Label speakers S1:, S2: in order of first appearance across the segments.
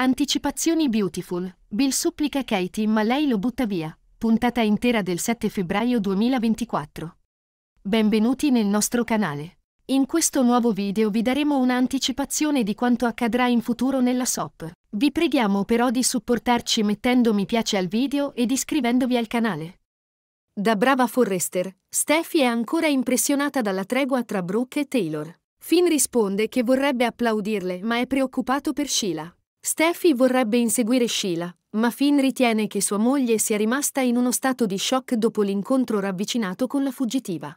S1: Anticipazioni Beautiful. Bill supplica Katie ma lei lo butta via. Puntata intera del 7 febbraio 2024. Benvenuti nel nostro canale. In questo nuovo video vi daremo un'anticipazione di quanto accadrà in futuro nella SOP. Vi preghiamo però di supportarci mettendo mi piace al video ed iscrivendovi al canale. Da brava Forrester, Steffi è ancora impressionata dalla tregua tra Brooke e Taylor. Finn risponde che vorrebbe applaudirle ma è preoccupato per Sheila. Steffi vorrebbe inseguire Sheila, ma Finn ritiene che sua moglie sia rimasta in uno stato di shock dopo l'incontro ravvicinato con la fuggitiva.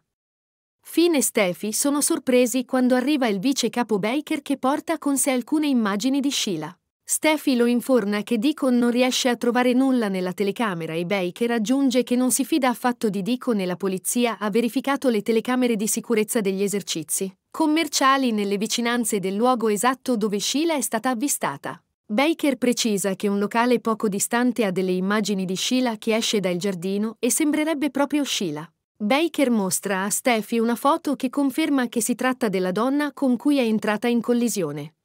S1: Finn e Steffi sono sorpresi quando arriva il vice capo Baker che porta con sé alcune immagini di Sheila. Steffi lo informa che Deacon non riesce a trovare nulla nella telecamera e Baker aggiunge che non si fida affatto di Deacon e la polizia ha verificato le telecamere di sicurezza degli esercizi commerciali nelle vicinanze del luogo esatto dove Sheila è stata avvistata. Baker precisa che un locale poco distante ha delle immagini di Sheila che esce dal giardino e sembrerebbe proprio Sheila. Baker mostra a Steffi una foto che conferma che si tratta della donna con cui è entrata in collisione.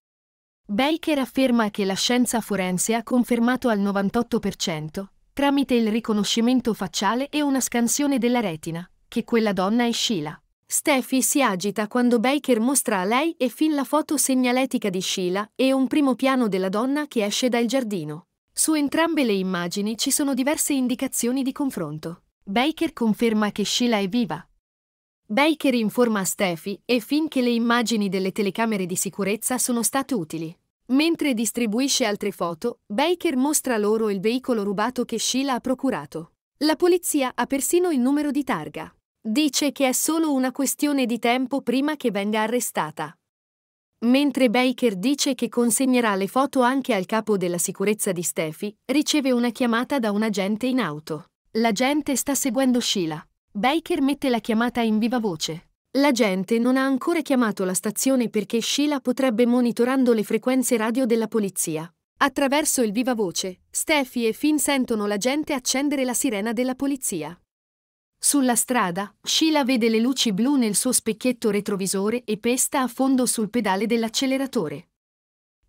S1: Baker afferma che la scienza forense ha confermato al 98%, tramite il riconoscimento facciale e una scansione della retina, che quella donna è Sheila. Steffi si agita quando Baker mostra a lei e Phil la foto segnaletica di Sheila e un primo piano della donna che esce dal giardino. Su entrambe le immagini ci sono diverse indicazioni di confronto. Baker conferma che Sheila è viva. Baker informa Steffi e Finn che le immagini delle telecamere di sicurezza sono state utili. Mentre distribuisce altre foto, Baker mostra loro il veicolo rubato che Sheila ha procurato. La polizia ha persino il numero di targa. Dice che è solo una questione di tempo prima che venga arrestata. Mentre Baker dice che consegnerà le foto anche al capo della sicurezza di Steffi, riceve una chiamata da un agente in auto. L'agente sta seguendo Sheila. Baker mette la chiamata in viva voce. L'agente non ha ancora chiamato la stazione perché Sheila potrebbe monitorando le frequenze radio della polizia. Attraverso il viva voce, Steffi e Finn sentono l'agente accendere la sirena della polizia. Sulla strada, Sheila vede le luci blu nel suo specchietto retrovisore e pesta a fondo sul pedale dell'acceleratore.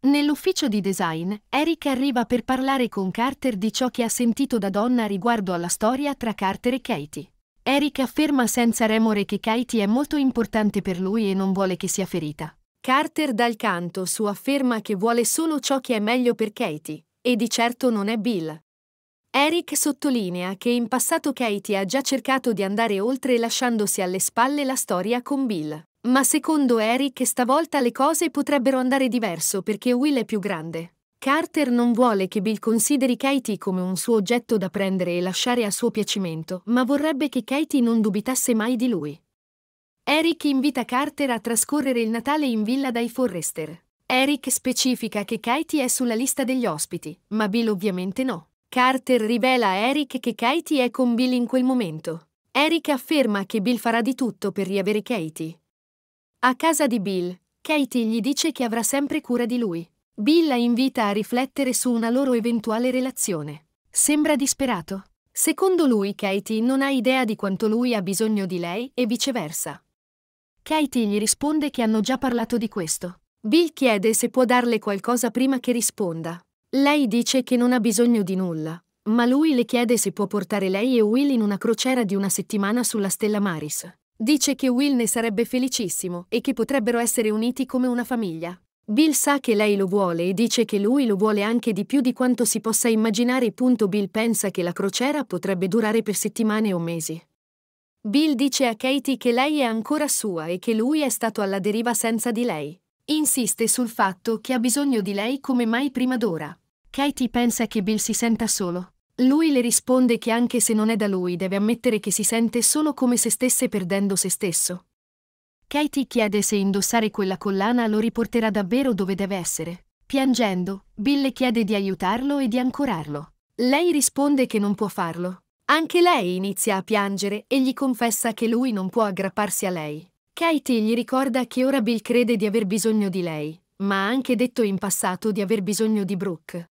S1: Nell'ufficio di design, Eric arriva per parlare con Carter di ciò che ha sentito da donna riguardo alla storia tra Carter e Katie. Eric afferma senza remore che Katie è molto importante per lui e non vuole che sia ferita. Carter dal canto su afferma che vuole solo ciò che è meglio per Katie, e di certo non è Bill. Eric sottolinea che in passato Katie ha già cercato di andare oltre lasciandosi alle spalle la storia con Bill. Ma secondo Eric stavolta le cose potrebbero andare diverso perché Will è più grande. Carter non vuole che Bill consideri Katie come un suo oggetto da prendere e lasciare a suo piacimento, ma vorrebbe che Katie non dubitasse mai di lui. Eric invita Carter a trascorrere il Natale in villa dai Forrester. Eric specifica che Katie è sulla lista degli ospiti, ma Bill ovviamente no. Carter rivela a Eric che Katie è con Bill in quel momento. Eric afferma che Bill farà di tutto per riavere Katie. A casa di Bill, Katie gli dice che avrà sempre cura di lui. Bill la invita a riflettere su una loro eventuale relazione. Sembra disperato. Secondo lui Katie non ha idea di quanto lui ha bisogno di lei e viceversa. Katie gli risponde che hanno già parlato di questo. Bill chiede se può darle qualcosa prima che risponda, lei dice che non ha bisogno di nulla, ma lui le chiede se può portare lei e Will in una crociera di una settimana sulla stella Maris. Dice che Will ne sarebbe felicissimo e che potrebbero essere uniti come una famiglia. Bill sa che lei lo vuole e dice che lui lo vuole anche di più di quanto si possa immaginare. Bill pensa che la crociera potrebbe durare per settimane o mesi. Bill dice a Katie che lei è ancora sua e che lui è stato alla deriva senza di lei. Insiste sul fatto che ha bisogno di lei come mai prima d'ora. Katie pensa che Bill si senta solo. Lui le risponde che anche se non è da lui deve ammettere che si sente solo come se stesse perdendo se stesso. Katie chiede se indossare quella collana lo riporterà davvero dove deve essere. Piangendo, Bill le chiede di aiutarlo e di ancorarlo. Lei risponde che non può farlo. Anche lei inizia a piangere e gli confessa che lui non può aggrapparsi a lei. Katie gli ricorda che ora Bill crede di aver bisogno di lei, ma ha anche detto in passato di aver bisogno di Brooke.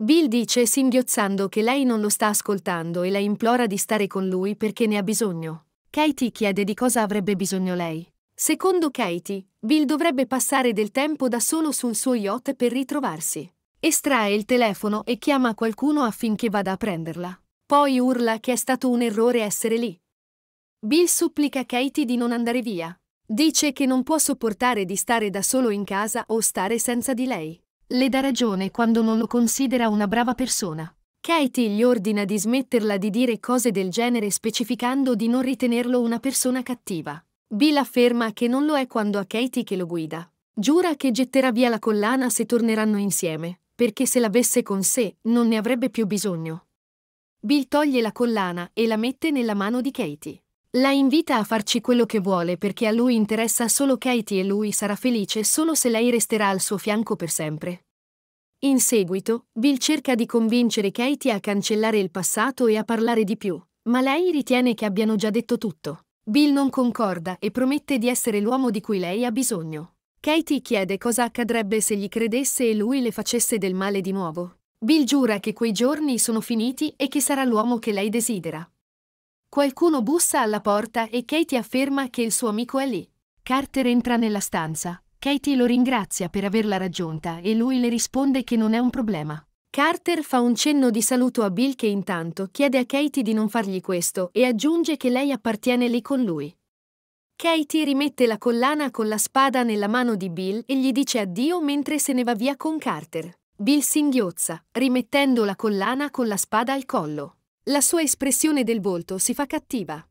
S1: Bill dice singhiozzando che lei non lo sta ascoltando e la implora di stare con lui perché ne ha bisogno. Katie chiede di cosa avrebbe bisogno lei. Secondo Katie, Bill dovrebbe passare del tempo da solo sul suo yacht per ritrovarsi. Estrae il telefono e chiama qualcuno affinché vada a prenderla. Poi urla che è stato un errore essere lì. Bill supplica Katie di non andare via. Dice che non può sopportare di stare da solo in casa o stare senza di lei. Le dà ragione quando non lo considera una brava persona. Katie gli ordina di smetterla di dire cose del genere specificando di non ritenerlo una persona cattiva. Bill afferma che non lo è quando ha Katie che lo guida. Giura che getterà via la collana se torneranno insieme, perché se l'avesse con sé non ne avrebbe più bisogno. Bill toglie la collana e la mette nella mano di Katie. La invita a farci quello che vuole perché a lui interessa solo Katie e lui sarà felice solo se lei resterà al suo fianco per sempre. In seguito, Bill cerca di convincere Katie a cancellare il passato e a parlare di più, ma lei ritiene che abbiano già detto tutto. Bill non concorda e promette di essere l'uomo di cui lei ha bisogno. Katie chiede cosa accadrebbe se gli credesse e lui le facesse del male di nuovo. Bill giura che quei giorni sono finiti e che sarà l'uomo che lei desidera. Qualcuno bussa alla porta e Katie afferma che il suo amico è lì. Carter entra nella stanza. Katie lo ringrazia per averla raggiunta e lui le risponde che non è un problema. Carter fa un cenno di saluto a Bill che intanto chiede a Katie di non fargli questo e aggiunge che lei appartiene lì con lui. Katie rimette la collana con la spada nella mano di Bill e gli dice addio mentre se ne va via con Carter. Bill singhiozza, rimettendo la collana con la spada al collo. La sua espressione del volto si fa cattiva.